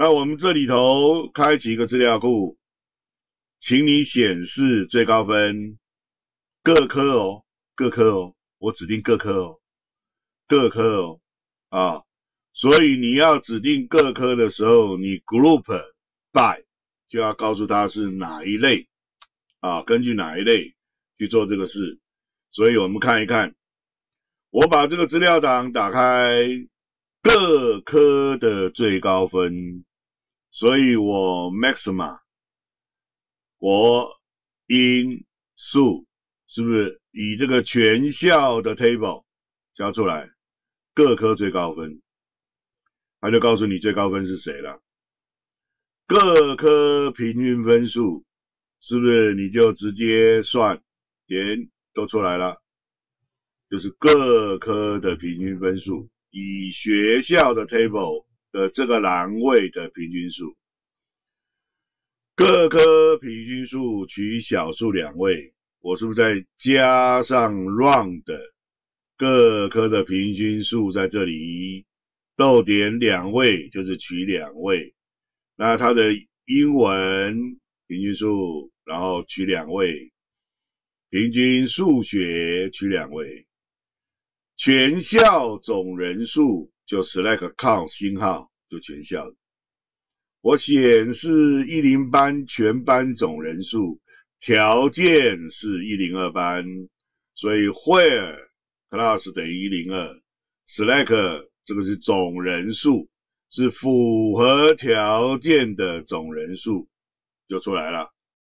那我们这里头开启一个资料库，请你显示最高分各科哦，各科哦，我指定各科哦，各科哦啊。所以你要指定各科的时候，你 group by 就要告诉他是哪一类啊，根据哪一类去做这个事。所以我们看一看，我把这个资料档打开，各科的最高分。所以我 maxima，我因数是不是以这个全校的 table 加出来，各科最高分，他就告诉你最高分是谁了。各科平均分数是不是你就直接算，点都出来了，就是各科的平均分数以学校的 table。的这个栏位的平均数，各科平均数取小数两位，我是不是再加上 round？各科的平均数在这里逗点两位，就是取两位。那它的英文平均数，然后取两位，平均数学取两位，全校总人数。就 select count 星号就全校了。我显示一零班全班总人数，条件是一零二班，所以 where class 等于一零二，select 这个是总人数，是符合条件的总人数就出来了。